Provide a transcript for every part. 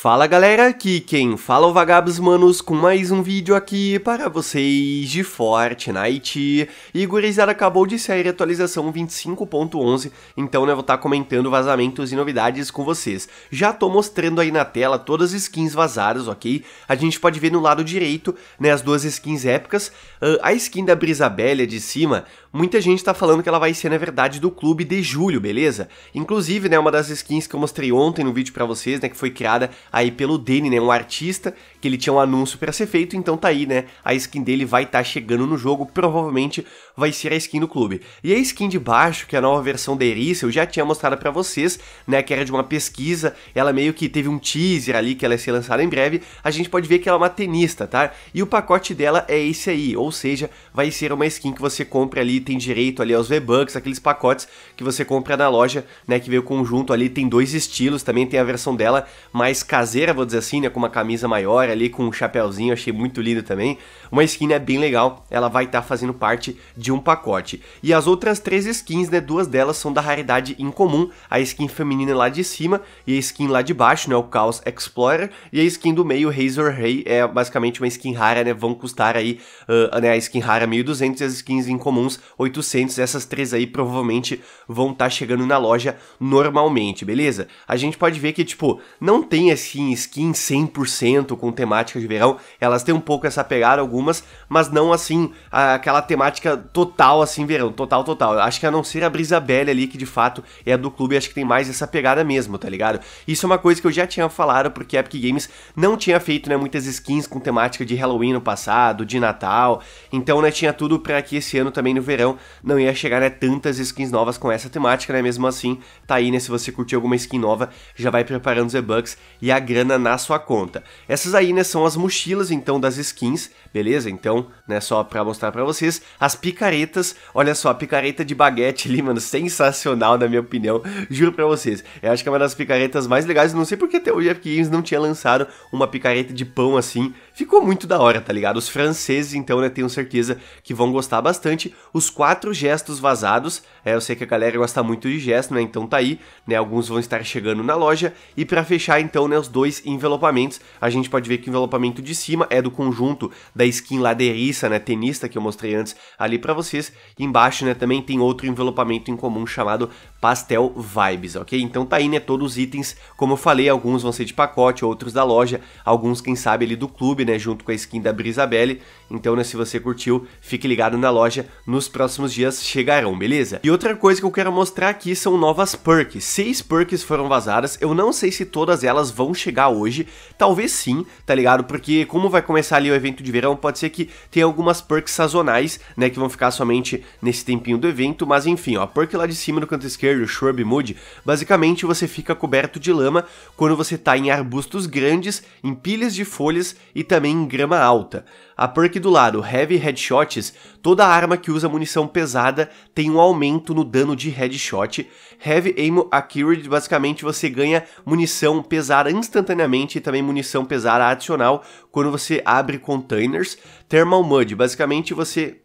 Fala galera, aqui quem fala é o Vagabos Manos com mais um vídeo aqui para vocês de Fortnite E gurizada, acabou de sair a atualização 25.11, então né, vou estar tá comentando vazamentos e novidades com vocês Já tô mostrando aí na tela todas as skins vazadas, ok? A gente pode ver no lado direito, né, as duas skins épicas ah, A skin da Brisabelha de cima, muita gente tá falando que ela vai ser na verdade do clube de julho, beleza? Inclusive, né, uma das skins que eu mostrei ontem no vídeo para vocês, né, que foi criada aí pelo Danny, né, um artista que ele tinha um anúncio para ser feito, então tá aí, né? A skin dele vai estar tá chegando no jogo, provavelmente vai ser a skin do clube. E a skin de baixo, que é a nova versão da Erissa, eu já tinha mostrado para vocês, né, que era de uma pesquisa, ela meio que teve um teaser ali que ela ia ser lançada em breve. A gente pode ver que ela é uma tenista, tá? E o pacote dela é esse aí, ou seja, vai ser uma skin que você compra ali, tem direito ali aos V-Bucks, aqueles pacotes que você compra na loja, né, que veio conjunto ali, tem dois estilos, também tem a versão dela mais cara caseira, vou dizer assim, né? Com uma camisa maior ali, com um chapéuzinho, achei muito lindo também. Uma skin é bem legal, ela vai estar tá fazendo parte de um pacote. E as outras três skins, né? Duas delas são da raridade incomum, a skin feminina lá de cima e a skin lá de baixo, né? O Chaos Explorer e a skin do meio, Razor Ray, é basicamente uma skin rara, né? Vão custar aí, uh, né? A skin rara 1200 e as skins incomuns 800. Essas três aí provavelmente vão estar tá chegando na loja normalmente, beleza? A gente pode ver que, tipo, não tem esse assim, skin 100% com temática de verão. Elas têm um pouco essa pegada, algumas, mas não assim, aquela temática total assim, verão, total, total. Acho que a não ser a Brisabelle ali, que de fato é do clube, acho que tem mais essa pegada mesmo, tá ligado? Isso é uma coisa que eu já tinha falado, porque a Epic Games não tinha feito, né, muitas skins com temática de Halloween no passado, de Natal. Então, né, tinha tudo para que esse ano também no verão não ia chegar, né, tantas skins novas com essa temática, né? Mesmo assim, tá aí, né, se você curtiu alguma skin nova, já vai preparando os e-bucks e a a grana na sua conta. Essas aí, né, são as mochilas, então, das skins, beleza? Então, né, só pra mostrar pra vocês, as picaretas, olha só, a picareta de baguete ali, mano, sensacional, na minha opinião, juro pra vocês. Eu acho que é uma das picaretas mais legais, não sei porque até hoje a Epic Games não tinha lançado uma picareta de pão assim, Ficou muito da hora, tá ligado? Os franceses, então, né, tenho certeza que vão gostar bastante. Os quatro gestos vazados, é, eu sei que a galera gosta muito de gesto, né, então tá aí, né, alguns vão estar chegando na loja. E para fechar, então, né, os dois envelopamentos, a gente pode ver que o envelopamento de cima é do conjunto da skin ladeiriça, né, tenista que eu mostrei antes ali para vocês. Embaixo, né, também tem outro envelopamento em comum chamado Pastel Vibes, ok? Então tá aí, né, todos os itens, como eu falei, alguns vão ser de pacote, outros da loja, alguns, quem sabe, ali do clube, né? né, junto com a skin da Brisabelle. Então, né, se você curtiu, fique ligado na loja, nos próximos dias chegarão, beleza? E outra coisa que eu quero mostrar aqui são novas perks. Seis perks foram vazadas, eu não sei se todas elas vão chegar hoje, talvez sim, tá ligado? Porque como vai começar ali o evento de verão, pode ser que tenha algumas perks sazonais, né, que vão ficar somente nesse tempinho do evento, mas enfim, ó, a perk lá de cima no canto esquerdo, Shrub Mood, basicamente você fica coberto de lama quando você tá em arbustos grandes, em pilhas de folhas e também também em grama alta. A perk do lado Heavy Headshots, toda arma que usa munição pesada tem um aumento no dano de headshot. Heavy Aim Accurate, basicamente você ganha munição pesada instantaneamente e também munição pesada adicional quando você abre containers. Thermal Mud, basicamente você...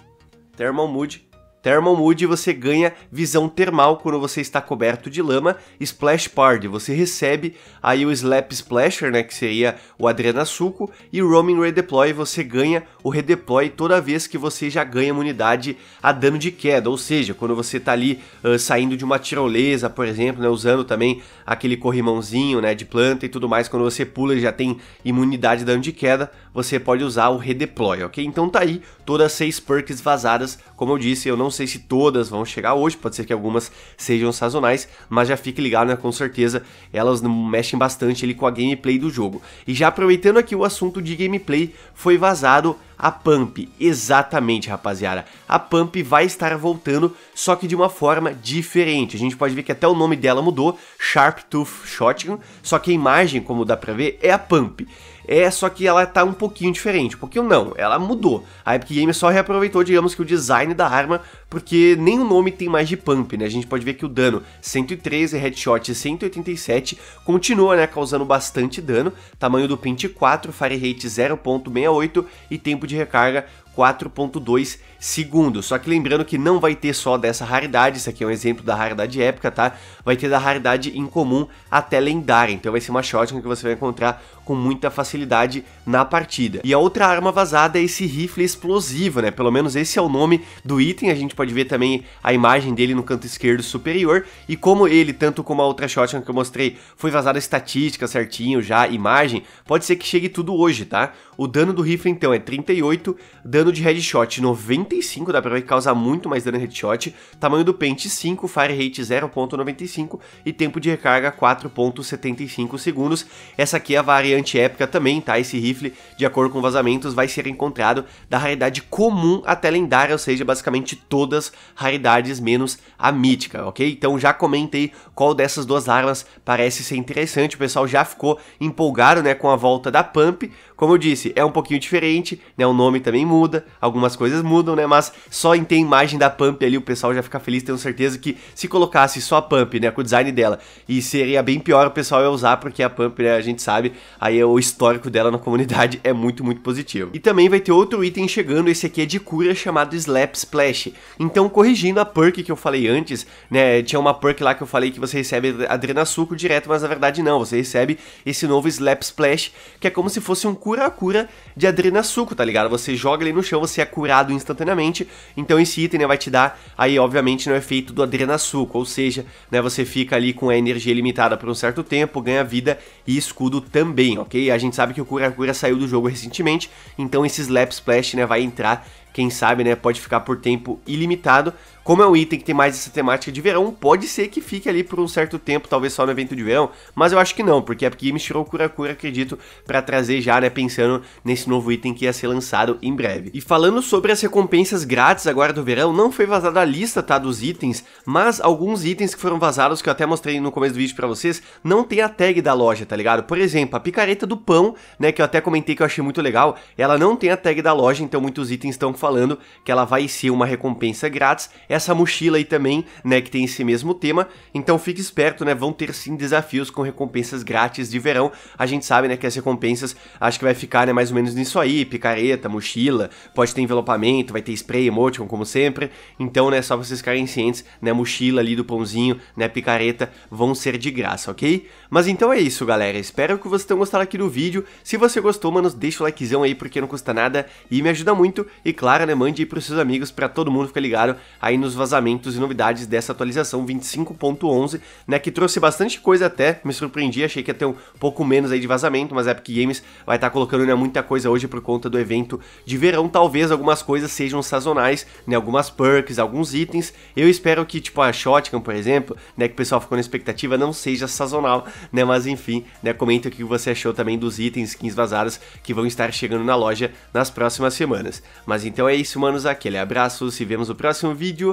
Thermal Mud, Thermal Mood você ganha visão termal quando você está coberto de lama. Splash Party você recebe aí o Slap Splasher, né, que seria o Adrena Suco. E Roaming Redeploy você ganha o Redeploy toda vez que você já ganha imunidade a dano de queda. Ou seja, quando você está ali uh, saindo de uma tirolesa, por exemplo, né, usando também aquele corrimãozinho né, de planta e tudo mais, quando você pula já tem imunidade a dano de queda você pode usar o redeploy, ok? Então tá aí todas as seis perks vazadas, como eu disse, eu não sei se todas vão chegar hoje, pode ser que algumas sejam sazonais, mas já fique ligado, né, com certeza elas mexem bastante ali com a gameplay do jogo. E já aproveitando aqui o assunto de gameplay, foi vazado a Pump, exatamente, rapaziada. A Pump vai estar voltando, só que de uma forma diferente. A gente pode ver que até o nome dela mudou, Sharp Tooth Shotgun, só que a imagem, como dá pra ver, é a Pump. É, só que ela tá um pouquinho diferente, um pouquinho não, ela mudou. A Epic Games só reaproveitou, digamos que o design da arma, porque nem o nome tem mais de pump, né? A gente pode ver que o dano 113, headshot 187 continua, né, causando bastante dano. Tamanho do pint 4, fire rate 0.68 e tempo de de recarga 4.2 segundos. Só que lembrando que não vai ter só dessa raridade, isso aqui é um exemplo da raridade épica, tá? Vai ter da raridade incomum até lendária, então vai ser uma shotgun que você vai encontrar com muita facilidade na partida. E a outra arma vazada é esse rifle explosivo, né? Pelo menos esse é o nome do item, a gente pode ver também a imagem dele no canto esquerdo superior, e como ele, tanto como a outra shotgun que eu mostrei, foi vazada estatística certinho já, imagem, pode ser que chegue tudo hoje, tá? O dano do rifle então é 38, dano dano de headshot 95, dá pra ver que causa muito mais dano headshot, tamanho do pente 5, fire rate 0.95 e tempo de recarga 4.75 segundos. Essa aqui é a variante épica também, tá? Esse rifle, de acordo com vazamentos, vai ser encontrado da raridade comum até lendária, ou seja, basicamente todas raridades menos a mítica, ok? Então já comentei qual dessas duas armas parece ser interessante, o pessoal já ficou empolgado, né, com a volta da Pump, como eu disse, é um pouquinho diferente, né? O nome também muda, algumas coisas mudam, né? Mas só em ter a imagem da Pump ali, o pessoal já fica feliz, tenho certeza que se colocasse só a Pump, né, com o design dela, e seria bem pior o pessoal ia usar, porque a Pump, né, a gente sabe, aí é o histórico dela na comunidade é muito, muito positivo. E também vai ter outro item chegando, esse aqui é de cura, chamado Slap Splash. Então, corrigindo a perk que eu falei antes, né, tinha uma perk lá que eu falei que você recebe adrenasuco direto, mas na verdade não, você recebe esse novo Slap Splash, que é como se fosse um cura cura a cura de Suco, tá ligado? Você joga ele no chão, você é curado instantaneamente. Então esse item né, vai te dar aí, obviamente, no né, efeito do Suco. Ou seja, né, você fica ali com a energia limitada por um certo tempo, ganha vida e escudo também, ok? A gente sabe que o cura a cura saiu do jogo recentemente, então esse Slap Splash né, vai entrar quem sabe, né, pode ficar por tempo ilimitado. Como é um item que tem mais essa temática de verão, pode ser que fique ali por um certo tempo, talvez só no evento de verão, mas eu acho que não, porque a Epic Games tirou cura, acredito, para trazer já, né, pensando nesse novo item que ia ser lançado em breve. E falando sobre as recompensas grátis agora do verão, não foi vazada a lista, tá, dos itens, mas alguns itens que foram vazados, que eu até mostrei no começo do vídeo para vocês, não tem a tag da loja, tá ligado? Por exemplo, a picareta do pão, né, que eu até comentei que eu achei muito legal, ela não tem a tag da loja, então muitos itens estão falando que ela vai ser uma recompensa grátis, essa mochila aí também, né, que tem esse mesmo tema. Então fique esperto, né, vão ter sim desafios com recompensas grátis de verão. A gente sabe, né, que as recompensas acho que vai ficar, né, mais ou menos nisso aí, picareta, mochila, pode ter envelopamento, vai ter spray, emoticon, como sempre. Então, né, só vocês ficarem cientes, né, mochila ali do pãozinho, né, picareta, vão ser de graça, ok? Mas então é isso, galera. Espero que vocês tenham gostado aqui do vídeo. Se você gostou, mano, deixa o likezão aí, porque não custa nada e me ajuda muito. E claro, né, mande aí pros seus amigos, pra todo mundo ficar ligado aí nos vazamentos e novidades dessa atualização 25.11, né, que trouxe bastante coisa até, me surpreendi, achei que ia ter um pouco menos aí de vazamento, mas a Epic Games vai estar tá colocando né, muita coisa hoje por conta do evento de verão, talvez algumas coisas sejam sazonais, né, algumas perks, alguns itens, eu espero que tipo a Shotgun, por exemplo, né, que o pessoal ficou na expectativa, não seja sazonal, né, mas enfim, né, comenta o que você achou também dos itens, skins vazadas que vão estar chegando na loja nas próximas semanas. Mas então é isso, manos, aquele abraço, se vemos no próximo vídeo,